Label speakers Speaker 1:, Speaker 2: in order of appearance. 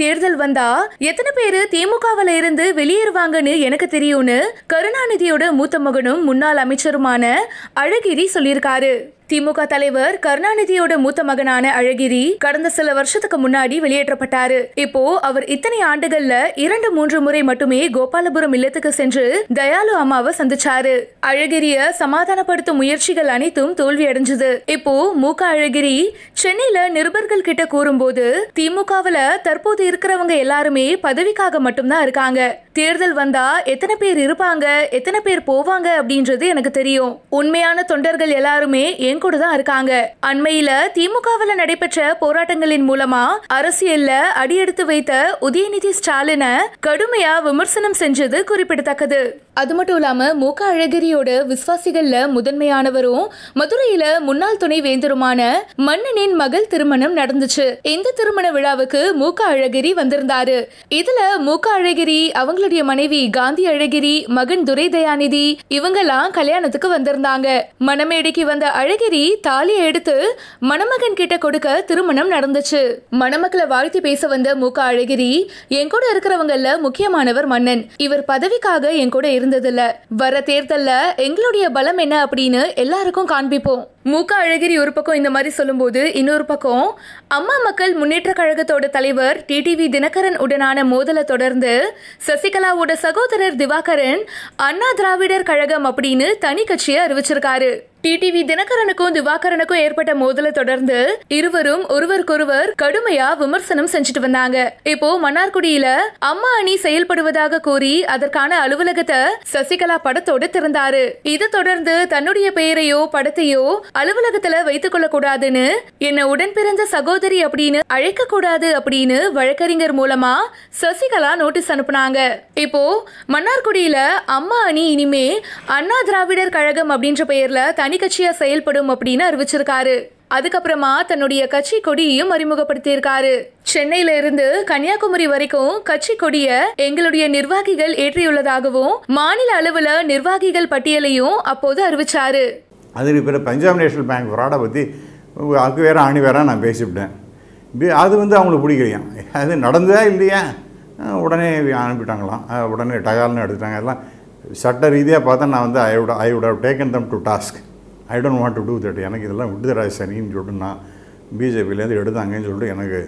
Speaker 1: தேர்தல் வந்தா எத்தனை பேரு திமுகவில் இருந்து வெளியேறுவாங்கன்னு எனக்கு தெரியும்னு கருணாநிதியோட மூத்த மகனும் முன்னாள் அமைச்சருமான அழகிரி சொல்லியிருக்காரு திமுக தலைவர் கருணாநிதியோட மூத்த மகனான அழகிரி கடந்த சில வருஷத்துக்கு முன்னாடி வெளியேற்றப்பட்டாரு இப்போ அவர் இத்தனை ஆண்டுகள்ல இரண்டு மூன்று முறை மட்டுமே கோபாலபுரம் இல்லத்துக்கு சென்று தயாலு அம்மாவை சந்திச்சாரு அழகிரிய சமாதானப்படுத்தும் முயற்சிகள் அனைத்தும் தோல்வி அடைஞ்சது இப்போ மூக்க அழகிரி சென்னையில நிருபர்கள் கிட்ட கூறும்போது திமுகவுல தற்போது இருக்கிறவங்க எல்லாருமே பதவிக்காக மட்டும்தான் இருக்காங்க தேர்தல் வந்தா எத்தனை பேர் இருப்பாங்க எத்தனை பேர் போவாங்க அப்படின்றது எனக்கு தெரியும் உண்மையான தொண்டர்கள் எல்லாருமே என் கூட தான் இருக்காங்க அண்மையில திமுகவில் நடைபெற்ற போராட்டங்களின் மூலமா அரசியல்ல அடியெடுத்து வைத்த உதயநிதி ஸ்டாலின கடுமையா விமர்சனம் செஞ்சது குறிப்பிடத்தக்கது அது மட்டும் இல்லாம மு க அழகிரியோட விசுவாசிகள்ல முதன்மையானவரும் மதுரையில முன்னாள் துணை வேந்தருமான மன்னனின் மகள் திருமணம் நடந்துச்சு இந்த திருமண விழாவுக்கு மு க அழகிரி வந்திருந்தாரு இதுல மு க அழகிரி அவங்களோட காந்தியுடைய மனைவி காந்தி அழகிரி மகன் துரை தயாநிதி இவங்கெல்லாம் கல்யாணத்துக்கு வந்திருந்தாங்க மணமேடைக்கு வந்த அழகிரி தாலியை எடுத்து மணமகன் கிட்ட கொடுக்க திருமணம் நடந்துச்சு மணமக்களை வாழ்த்து பேச வந்த மூக்க அழகிரி என் கூட இருக்கிறவங்கல்ல முக்கியமானவர் மன்னன் இவர் பதவிக்காக என் கூட இருந்ததில்ல வர தேர்தல்ல எங்களுடைய பலம் என்ன அப்படின்னு எல்லாருக்கும் காண்பிப்போம் மூக்க அழகிரி ஒரு பக்கம் இந்த மாதிரி சொல்லும்போது இன்னொரு பக்கம் அம்மா மக்கள் முன்னேற்ற கழகத்தோட தலைவர் டிடிவி தினகரன் உடனான மோதலை தொடர்ந்து சசிகலாவோட சகோதரர் திவாகரன் அண்ணா திராவிடர் கழகம் அப்படின்னு தனி கட்சியை அறிவிச்சிருக்காரு டிடிவி தினகரனுக்கும் திவாகரனுக்கும் ஏற்பட்ட மோதலை தொடர்ந்து இருவரும் ஒருவருக்கொருவர் கடுமையா விமர்சனம் செஞ்சுட்டு வந்தாங்க இப்போ மன்னார்குடியில அம்மா அணி செயல்படுவதாக கூறி அதற்கான அலுவலகத்தை சசிகலா படத்தோடு திறந்தாரு இது தொடர்ந்து தன்னுடைய பெயரையோ படத்தையோ அலுவலகத்துல வைத்துக் கொள்ள கூடாதுன்னு என்ன உடன் பிறந்த சகோதரி அப்படின்னு அழைக்க கூடாது அப்படின்னு வழக்கறிஞர் மூலமா சசிகலா நோட்டீஸ் அனுப்புனாங்க இப்போ மன்னார்குடியில அம்மா அணி இனிமே அண்ணா திராவிடர் கழகம் அப்படின்ற பெயர்ல தனிக்கட்சியா செயல்படும் அப்படின்னு அறிவிச்சிருக்காரு அதுக்கப்புறமா தன்னுடைய கட்சி கொடியையும் இருக்காரு சென்னையில இருந்து கன்னியாகுமரி வரைக்கும் கட்சி கொடிய எங்களுடைய நிர்வாகிகள் ஏற்றியுள்ளதாகவும் மாநில அளவுல நிர்வாகிகள் பட்டியலையும் அப்போது அறிவிச்சாரு
Speaker 2: அதுக்கு பிறகு பஞ்சாப் நேஷனல் பேங்க் ஃப்ராடை பற்றி அதுக்கு வேற ஆணி வேற நான் பேசிவிட்டேன் அது வந்து அவங்களுக்கு பிடிக்கலையா அது நடந்ததா இல்லையா உடனே அனுப்பிட்டாங்களாம் உடனே டகால்னு எடுத்துட்டாங்க எல்லாம் சட்ட ரீதியாக பார்த்தா நான் வந்து I I would have taken them to task I don't want to do that எனக்கு இதெல்லாம் விடுதலை சனின்னு சொல்லிட்டு நான் பிஜேபியிலேருந்து எடுத்தாங்கன்னு சொல்லிட்டு எனக்கு